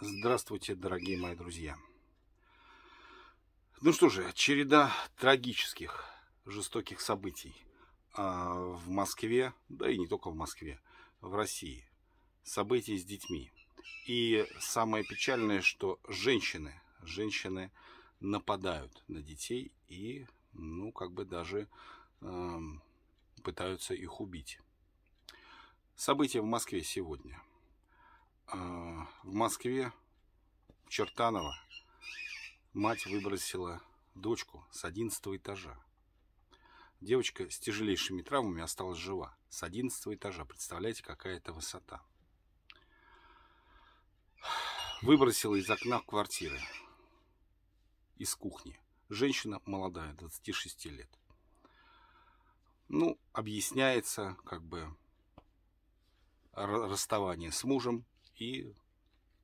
Здравствуйте, дорогие мои друзья. Ну что же, череда трагических, жестоких событий а, в Москве, да и не только в Москве, в России. События с детьми. И самое печальное, что женщины, женщины нападают на детей и, ну, как бы даже э, пытаются их убить. События в Москве сегодня – а, в Москве, в Чертаново, мать выбросила дочку с 11 этажа. Девочка с тяжелейшими травмами осталась жива. С 11 этажа. Представляете, какая это высота. Выбросила из окна квартиры. Из кухни. Женщина молодая, 26 лет. Ну, объясняется, как бы, расставание с мужем, и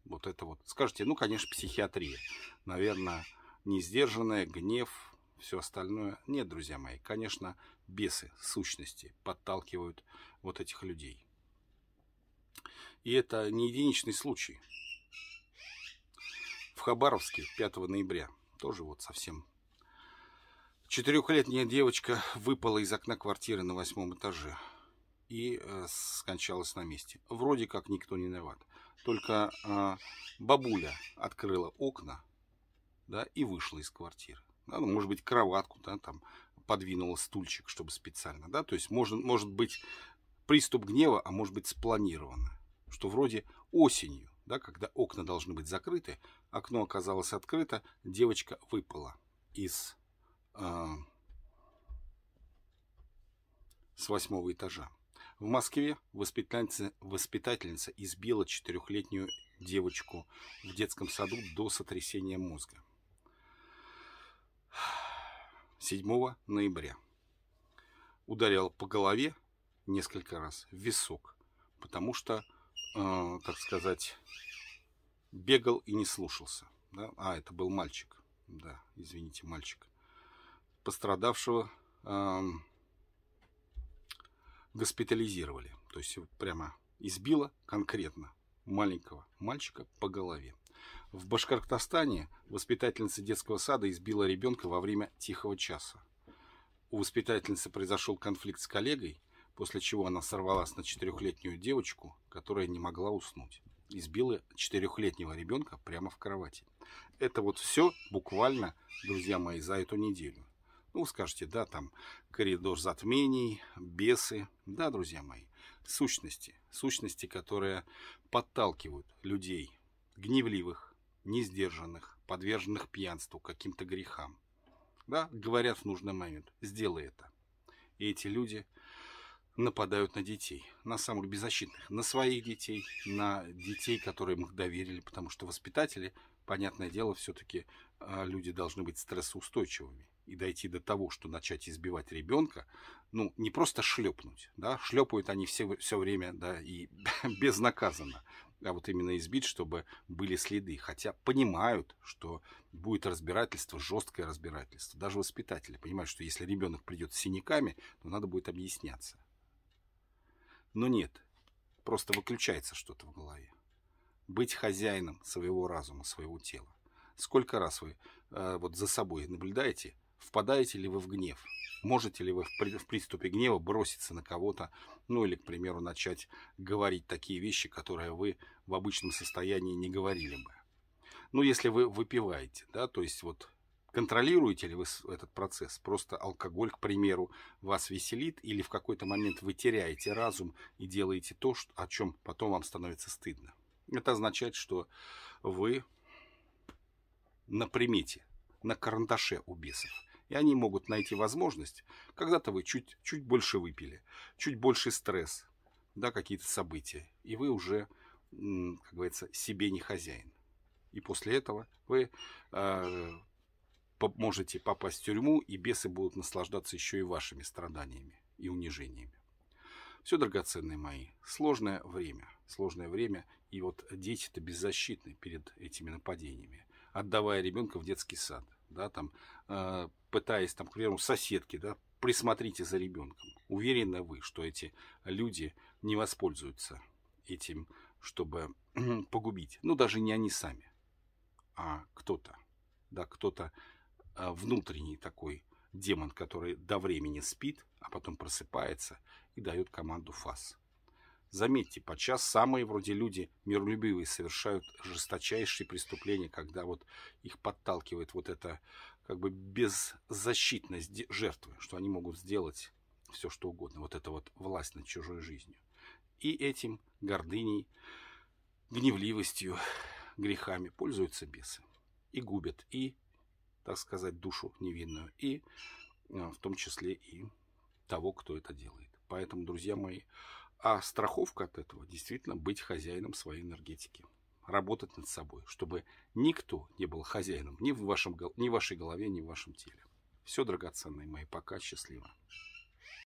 вот это вот. скажите, ну, конечно, психиатрия. Наверное, несдержанная, гнев, все остальное. Нет, друзья мои, конечно, бесы, сущности подталкивают вот этих людей. И это не единичный случай. В Хабаровске 5 ноября тоже вот совсем четырехлетняя девочка выпала из окна квартиры на восьмом этаже и э, скончалась на месте. Вроде как никто не виноват. Только э, бабуля открыла окна да, и вышла из квартиры. Да, ну, может быть, кроватку да, там подвинула стульчик, чтобы специально. Да? То есть может, может быть приступ гнева, а может быть спланировано, Что вроде осенью, да, когда окна должны быть закрыты, окно оказалось открыто, девочка выпала из... Э, с восьмого этажа. В Москве воспитательница, воспитательница избила четырехлетнюю девочку в детском саду до сотрясения мозга. 7 ноября. Ударял по голове несколько раз в висок, потому что, э, так сказать, бегал и не слушался. Да? А, это был мальчик. Да, извините, мальчик. Пострадавшего э, госпитализировали. То есть прямо избила конкретно маленького мальчика по голове. В Башкортостане воспитательница детского сада избила ребенка во время тихого часа. У воспитательницы произошел конфликт с коллегой, после чего она сорвалась на четырехлетнюю девочку, которая не могла уснуть. Избила четырехлетнего ребенка прямо в кровати. Это вот все буквально, друзья мои, за эту неделю. Ну, скажете, да, там коридор затмений, бесы. Да, друзья мои, сущности. Сущности, которые подталкивают людей гневливых, несдержанных, подверженных пьянству, каким-то грехам. Да, говорят в нужный момент, сделай это. И эти люди нападают на детей, на самых беззащитных, на своих детей, на детей, которые им доверили, потому что воспитатели понятное дело, все-таки а, люди должны быть стрессоустойчивыми и дойти до того, что начать избивать ребенка, ну, не просто шлепнуть, да, шлепают они все, все время, да, и безнаказанно, а вот именно избить, чтобы были следы, хотя понимают, что будет разбирательство, жесткое разбирательство, даже воспитатели понимают, что если ребенок придет с синяками, то надо будет объясняться. Но нет, просто выключается что-то в голове быть хозяином своего разума, своего тела. Сколько раз вы э, вот за собой наблюдаете, впадаете ли вы в гнев, можете ли вы в, при, в приступе гнева броситься на кого-то, ну или, к примеру, начать говорить такие вещи, которые вы в обычном состоянии не говорили бы. Ну, если вы выпиваете, да, то есть вот контролируете ли вы этот процесс, просто алкоголь, к примеру, вас веселит, или в какой-то момент вы теряете разум и делаете то, что, о чем потом вам становится стыдно. Это означает, что вы на примете, на карандаше у бесов. И они могут найти возможность, когда-то вы чуть, чуть больше выпили, чуть больше стресс, да, какие-то события. И вы уже, как говорится, себе не хозяин. И после этого вы э, можете попасть в тюрьму, и бесы будут наслаждаться еще и вашими страданиями и унижениями все драгоценные мои. Сложное время. Сложное время. И вот дети-то беззащитны перед этими нападениями. Отдавая ребенка в детский сад, да, там, э, пытаясь, там, к примеру, соседки, да, присмотрите за ребенком. Уверены вы, что эти люди не воспользуются этим, чтобы погубить. Ну, даже не они сами, а кто-то. Да, кто-то э, внутренний такой демон, который до времени спит, а потом просыпается и дает команду фас. Заметьте, подчас самые вроде люди миролюбивые совершают жесточайшие преступления, когда вот их подталкивает вот эта как бы беззащитность жертвы, что они могут сделать все что угодно, вот эта вот власть над чужой жизнью. И этим гордыней, гневливостью, грехами пользуются бесы. И губят и так сказать, душу невинную, и а, в том числе и того, кто это делает. Поэтому, друзья мои, а страховка от этого действительно быть хозяином своей энергетики. Работать над собой, чтобы никто не был хозяином ни в, вашем, ни в вашей голове, ни в вашем теле. Все, драгоценные мои, пока, счастливо.